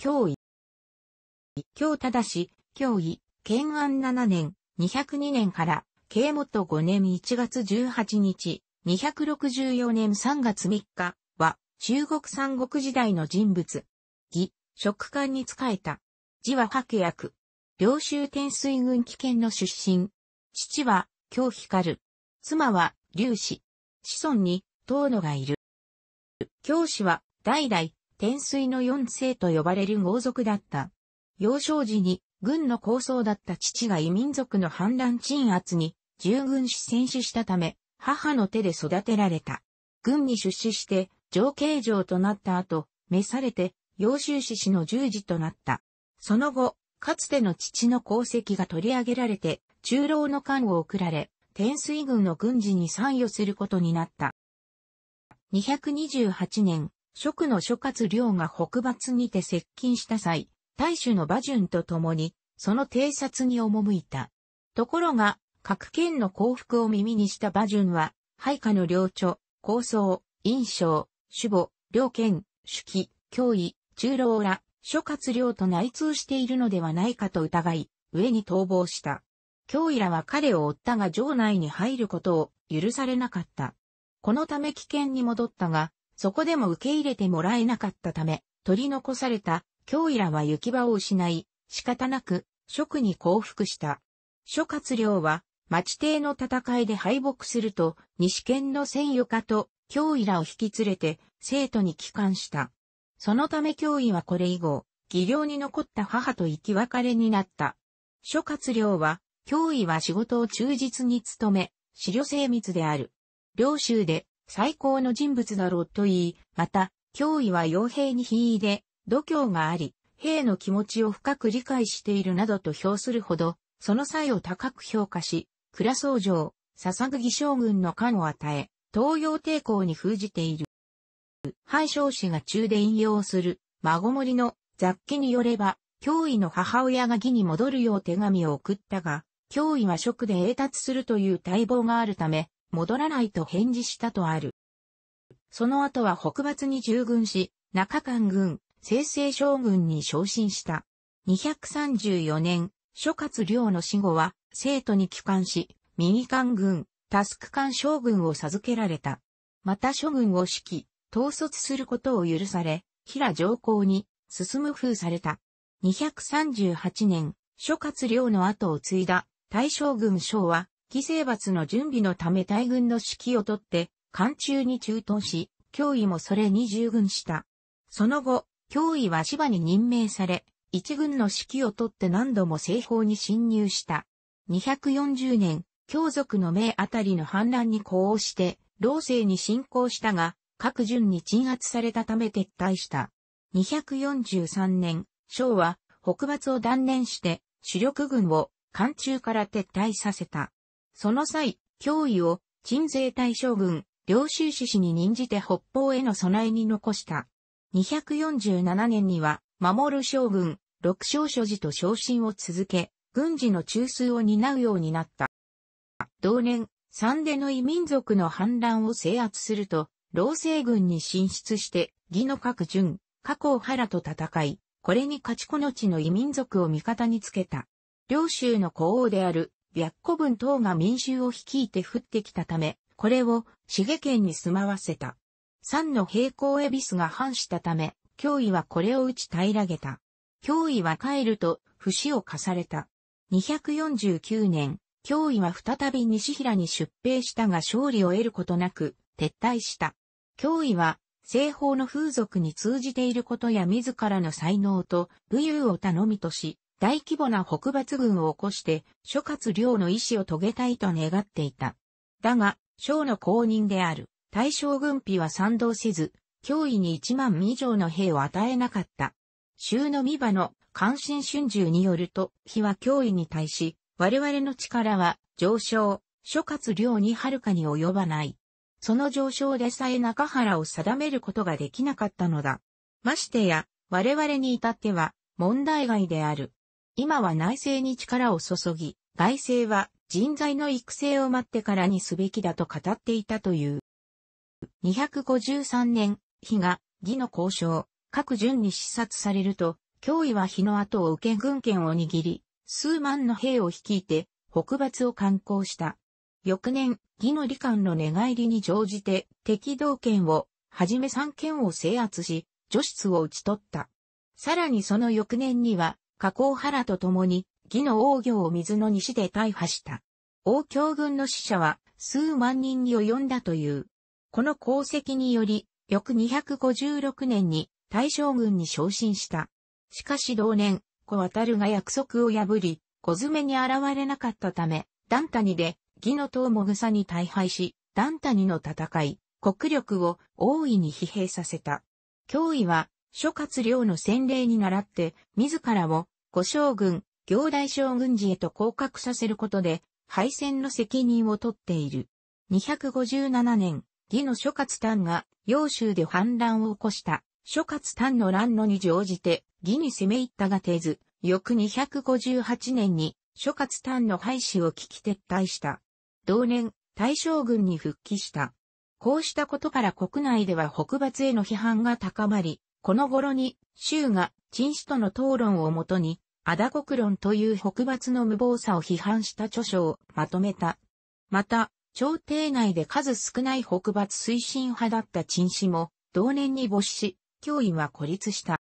脅威。京正し、脅威、建安7年、202年から、慶元5年1月18日、264年3月3日は、中国三国時代の人物。義、職官に仕えた。字は白役。領州天水軍危険の出身。父は、京光妻は、劉氏。子孫に、遠野がいる。教師は、代々、天水の四世と呼ばれる豪族だった。幼少時に軍の構想だった父が異民族の反乱鎮圧に従軍し戦死したため、母の手で育てられた。軍に出資して、上慶城となった後、召されて、幼州市市の十字となった。その後、かつての父の功績が取り上げられて、中老の官を送られ、天水軍の軍事に参与することになった。228年、職の諸葛亮が北伐にて接近した際、大主の馬順と共に、その偵察に赴いた。ところが、各県の降伏を耳にした馬順は、配下の領著、構想、印象、守母、領県、主記、脅威、中老ら、諸葛亮と内通しているのではないかと疑い、上に逃亡した。脅威らは彼を追ったが城内に入ることを許されなかった。このため危険に戻ったが、そこでも受け入れてもらえなかったため、取り残された京医らは行き場を失い、仕方なく職に降伏した。諸葛亮は、町邸の戦いで敗北すると、西県の戦与家と京威らを引き連れて、生徒に帰還した。そのため京威はこれ以後、技量に残った母と生き別れになった。諸葛亮は、京威は仕事を忠実に務め、資料精密である。領州で最高の人物だろうと言い、また、脅威は傭兵に非意で、度胸があり、兵の気持ちを深く理解しているなどと評するほど、その際を高く評価し、倉僧城、笹釘将軍の官を与え、東洋抵抗に封じている。敗将氏が中で引用する、孫森の雑記によれば、脅威の母親が義に戻るよう手紙を送ったが、脅威は職で栄達するという待望があるため、戻らないと返事したとある。その後は北伐に従軍し、中間軍、清々将軍に昇進した。234年、諸葛亮の死後は、生徒に帰還し、右官軍、タスク官将軍を授けられた。また諸軍を指揮、統率することを許され、平上皇に、進む風された。238年、諸葛亮の後を継いだ大将軍将は、魏征伐の準備のため大軍の指揮をとって、艦中に駐屯し、脅威もそれに従軍した。その後、脅威は芝に任命され、一軍の指揮をとって何度も西方に侵入した。240年、強族の命あたりの反乱に呼応して、老政に侵攻したが、各順に鎮圧されたため撤退した。243年、昭は北伐を断念して、主力軍を艦中から撤退させた。その際、脅威を、鎮西大将軍、領州志士に任じて北方への備えに残した。247年には、守る将軍、六将所持と昇進を続け、軍事の中枢を担うようになった。同年、三での異民族の反乱を制圧すると、老政軍に進出して、義の各順、加工原と戦い、これに勝ちこの地の異民族を味方につけた。領州の皇后である白古文等が民衆を率いて降ってきたため、これを重県に住まわせた。三の平行恵比寿が反したため、脅威はこれを打ち平らげた。脅威は帰ると、不死を課された。249年、脅威は再び西平に出兵したが勝利を得ることなく、撤退した。脅威は、西方の風俗に通じていることや自らの才能と武勇を頼みとし、大規模な北伐軍を起こして、諸葛亮の意志を遂げたいと願っていた。だが、将の公認である大将軍費は賛同せず、脅威に1万以上の兵を与えなかった。州の御場の関心春秋によると、日は脅威に対し、我々の力は上昇、諸葛亮にはるかに及ばない。その上昇でさえ中原を定めることができなかったのだ。ましてや、我々に至っては問題外である。今は内政に力を注ぎ、外政は人材の育成を待ってからにすべきだと語っていたという。253年、日が、義の交渉、各順に視察されると、脅威は日の後を受け軍権を握り、数万の兵を率いて、北伐を観光した。翌年、義の理官の寝返りに乗じて、敵道権を、はじめ三権を制圧し、除室を討ち取った。さらにその翌年には、加工原と共に、義の王業を水の西で大破した。王教軍の死者は数万人に及んだという。この功績により、翌256年に大将軍に昇進した。しかし同年、小渡るが約束を破り、小詰めに現れなかったため、ダンタニで、義の党もぐさに大敗し、ダンタニの戦い、国力を大いに疲弊させた。脅威は、諸葛亮の洗礼に倣って、自らを五将軍、行大将軍時へと降格させることで、敗戦の責任を取っている。257年、義の諸葛丹が、揚州で反乱を起こした、諸葛丹の乱路に乗じて、義に攻め入ったが手ず、翌258年に、諸葛丹の廃止を聞き撤退した。同年、大将軍に復帰した。こうしたことから国内では北伐への批判が高まり、この頃に州が陳氏との討論をもとに、アダ国論という北伐の無謀さを批判した著書をまとめた。また、朝廷内で数少ない北伐推進派だった陳氏も、同年に没し、脅威は孤立した。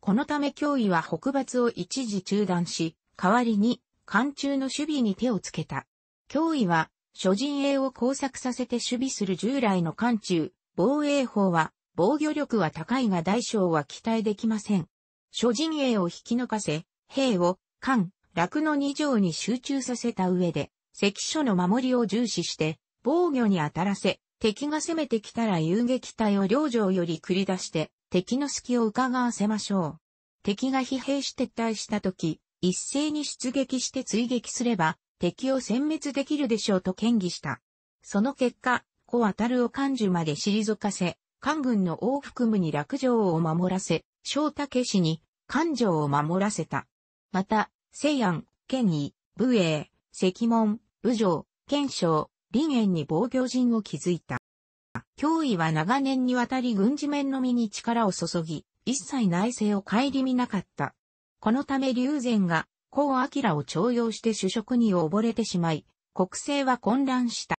このため脅威は北伐を一時中断し、代わりに、艦中の守備に手をつけた。脅威は、諸陣営を交錯させて守備する従来の艦中、防衛法は、防御力は高いが大小は期待できません。諸陣営を引き抜かせ、兵を、艦、楽の二条に集中させた上で、関所の守りを重視して、防御に当たらせ、敵が攻めてきたら遊撃隊を領城より繰り出して、敵の隙を伺わせましょう。敵が疲弊して撤退した時、一斉に出撃して追撃すれば、敵を殲滅できるでしょうと建議した。その結果、小渡るを漢樹まで退かせ、官軍の王含むに落城を守らせ、正武氏に官城を守らせた。また、西安、県医、武衛、石門、武城、県省、林園に防御陣を築いた。脅威は長年にわたり軍事面のみに力を注ぎ、一切内政を顧みなかった。このため龍禅が、孔明を徴用して主職に溺れてしまい、国政は混乱した。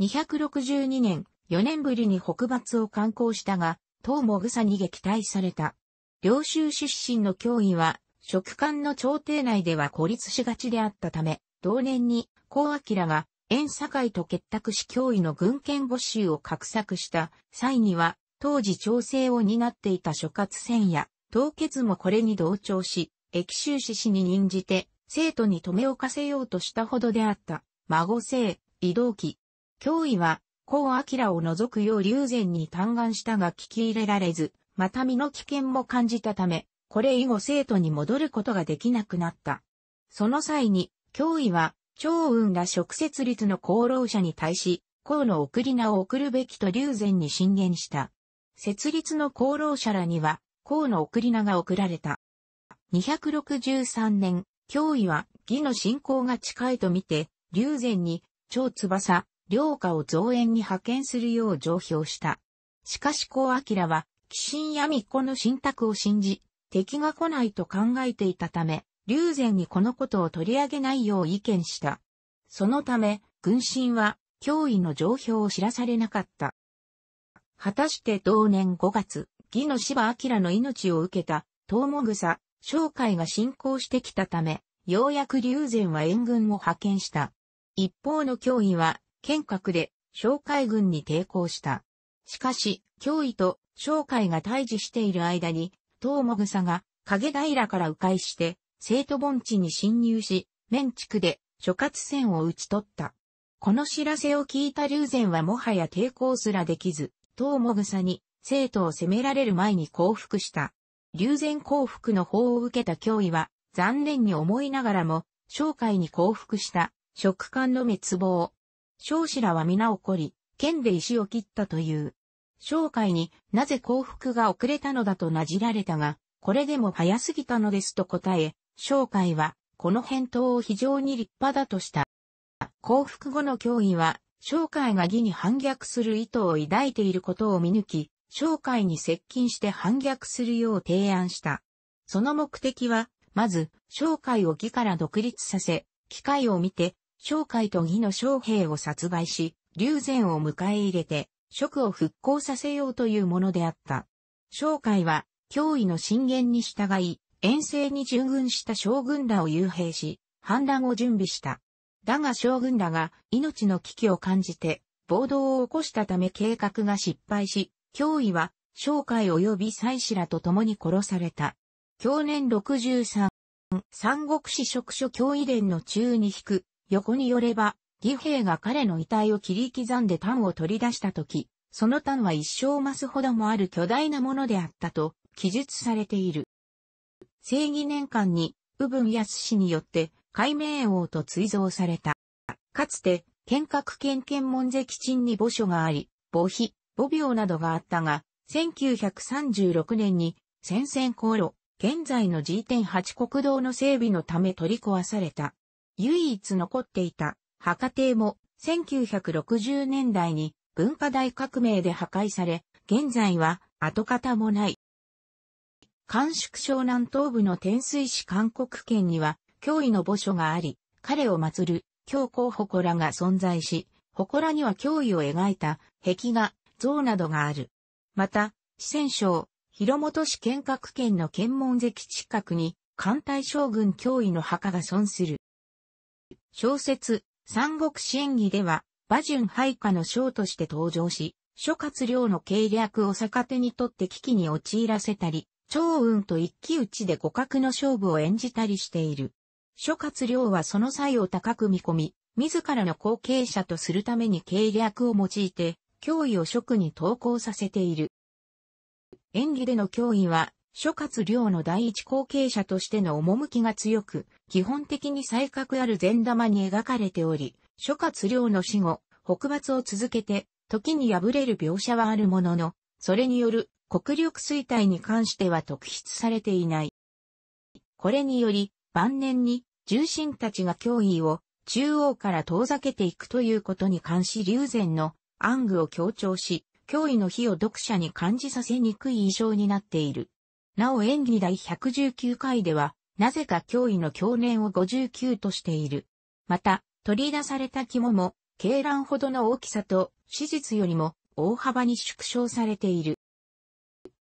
262年、4年ぶりに北伐を観光したが、党もぐさに撃退された。領州出身の脅威は、職官の朝廷内では孤立しがちであったため、同年に、高明が、遠堺と結託し脅威の軍権募集を画策した際には、当時調整を担っていた諸葛戦や、凍結もこれに同調し、駅州志士に任じて、生徒に留め置かせようとしたほどであった、孫生、移動期。脅威は、孔明を除くよう龍禅に嘆願したが聞き入れられず、また身の危険も感じたため、これ以後生徒に戻ることができなくなった。その際に、脅威は、長雲ら直設立の功労者に対し、孔の送り名を送るべきと龍禅に進言した。設立の功労者らには、孔の送り名が送られた。263年、脅威は、義の信仰が近いとみて、龍禅に、長翼、領下を増援に派遣するよう上表した。しかし高明は、寄進や巫女の信託を信じ、敵が来ないと考えていたため、龍禅にこのことを取り上げないよう意見した。そのため、軍神は、脅威の上表を知らされなかった。果たして同年5月、義の芝明の命を受けた、東も草、商会が進行してきたため、ようやく龍禅は援軍を派遣した。一方の脅威は、剣閣で紹介軍に抵抗した。しかし、脅威と紹介が対峙している間に、東もさが影平から迂回して、生徒盆地に侵入し、面地区で諸葛戦を打ち取った。この知らせを聞いた龍禅はもはや抵抗すらできず、東もさに生徒を攻められる前に降伏した。龍禅降伏の法を受けた脅威は、残念に思いながらも、紹介に降伏した、食官の滅亡、少子らは皆怒り、剣で石を切ったという。商会になぜ幸福が遅れたのだとなじられたが、これでも早すぎたのですと答え、商会はこの返答を非常に立派だとした。幸福後の脅威は、商会が義に反逆する意図を抱いていることを見抜き、商会に接近して反逆するよう提案した。その目的は、まず、商会を義から独立させ、機会を見て、商会と義の将兵を殺害し、劉禅を迎え入れて、職を復興させようというものであった。商会は、脅威の進言に従い、遠征に従軍した将軍らを幽閉し、反乱を準備した。だが将軍らが命の危機を感じて、暴動を起こしたため計画が失敗し、脅威は、商会及び祭司らと共に殺された。去年63、三国志職所教威伝の中に引く、横によれば、義兵が彼の遺体を切り刻んで炭を取り出したとき、その炭は一生増すほどもある巨大なものであったと記述されている。正義年間に、ンヤス氏によって、改名王と追贈された。かつて、剣閣剣剣門跡鎮に墓所があり、墓碑、墓廟などがあったが、1936年に、戦線航路、現在の G.8 国道の整備のため取り壊された。唯一残っていた博邸も1960年代に文化大革命で破壊され、現在は跡形もない。甘粛省南東部の天水市韓国圏には脅威の墓所があり、彼を祀る教皇祠が存在し、祠には脅威を描いた壁画、像などがある。また、四川省、広本市剣各県の検問跡近くに、艦隊将軍脅威の墓が存する。小説、三国志演義では、馬順配下の将として登場し、諸葛亮の計略を逆手にとって危機に陥らせたり、趙雲と一騎打ちで互角の勝負を演じたりしている。諸葛亮はその際を高く見込み、自らの後継者とするために計略を用いて、脅威を職に投稿させている。演技での脅威は諸葛亮の第一後継者としての趣が強く、基本的に才覚ある善玉に描かれており、諸葛亮の死後、北伐を続けて、時に敗れる描写はあるものの、それによる国力衰退に関しては特筆されていない。これにより、晩年に重臣たちが脅威を中央から遠ざけていくということに関し龍禅の暗具を強調し、脅威の火を読者に感じさせにくい印象になっている。なお演技第119回では、なぜか脅威の教念を59としている。また、取り出された肝も、鶏卵ほどの大きさと、史実よりも大幅に縮小されている。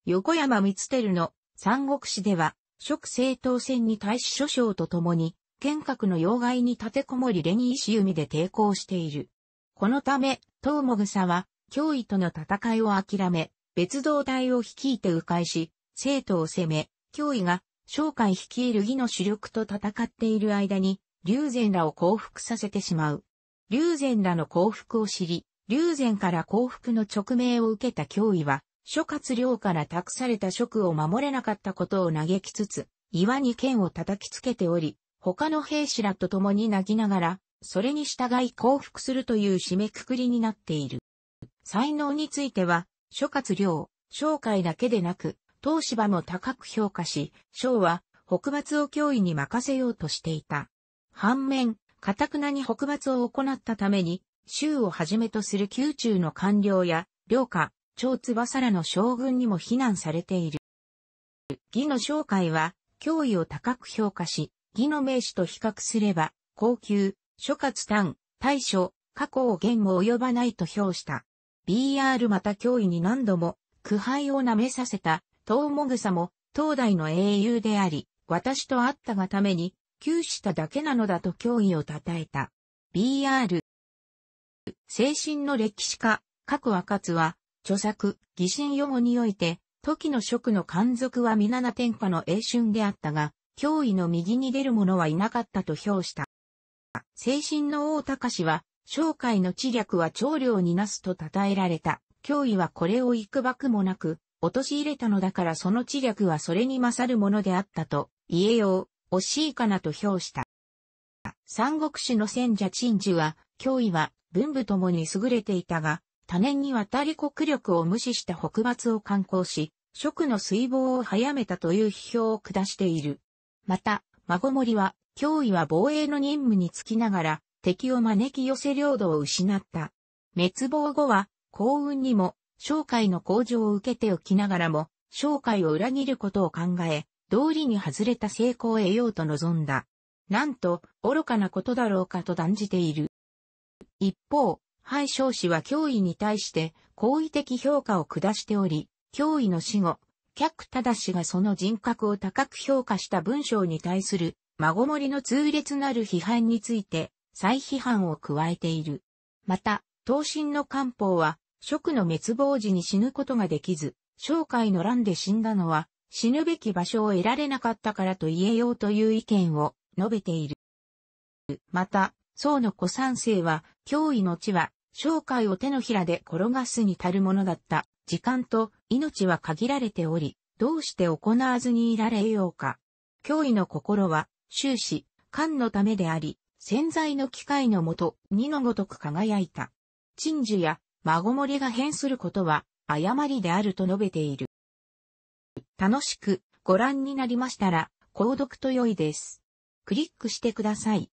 横山光輝の三国志では、食政党戦に対し諸将と共に、剣閣の要害に立てこもりレニー氏弓で抵抗している。このため、東もぐさは、脅威との戦いを諦め、別動隊を率いて迂回し、生徒を攻め、脅威が、商海率いる義の主力と戦っている間に、竜禅らを降伏させてしまう。竜禅らの降伏を知り、竜禅から降伏の直命を受けた脅威は、諸葛亮から託された職を守れなかったことを嘆きつつ、岩に剣を叩きつけており、他の兵士らと共に泣きながら、それに従い降伏するという締めくくりになっている。才能については、諸葛亮、紹介だけでなく、東芝も高く評価し、賞は北伐を脅威に任せようとしていた。反面、カタクナに北伐を行ったために、州をはじめとする宮中の官僚や、領下、超翼らの将軍にも非難されている。義の紹介は、脅威を高く評価し、義の名士と比較すれば、高級、諸葛丹、大将、過去を言も及ばないと評した。BR また脅威に何度も、苦杯を舐めさせた、東もぐさも、東大の英雄であり、私と会ったがために、窮しただけなのだと脅威を称えた。BR。精神の歴史家、各若津は、著作、疑心予後において、時の職の還俗は皆な天下の英春であったが、脅威の右に出る者はいなかったと評した。精神の王隆は、生涯の知略は長領になすと称えられた。脅威はこれを幾ばくもなく、陥れたのだからその知略はそれに勝るものであったと、言えよう、惜しいかなと評した。三国志の戦者陳寿は、脅威は、文武ともに優れていたが、多年にわたり国力を無視した北伐を観光し、食の水防を早めたという批評を下している。また、孫森は、脅威は防衛の任務につきながら、敵を招き寄せ領土を失った。滅亡後は、幸運にも、商会の向上を受けておきながらも、商会を裏切ることを考え、道理に外れた成功を得ようと望んだ。なんと、愚かなことだろうかと断じている。一方、敗将氏は脅威に対して好意的評価を下しており、脅威の死後、客正氏がその人格を高く評価した文章に対する、孫りの痛烈なる批判について、再批判を加えている。また、東進の官報は、食の滅亡時に死ぬことができず、生涯の乱で死んだのは、死ぬべき場所を得られなかったからと言えようという意見を述べている。また、宋の古三世は、脅威の地は、生涯を手のひらで転がすに足るものだった。時間と命は限られており、どうして行わずにいられようか。脅威の心は、終始、官のためであり、潜在の機会のもと、二のごとく輝いた。鎮守や孫森が変することは誤りであると述べている。楽しくご覧になりましたら、購読と良いです。クリックしてください。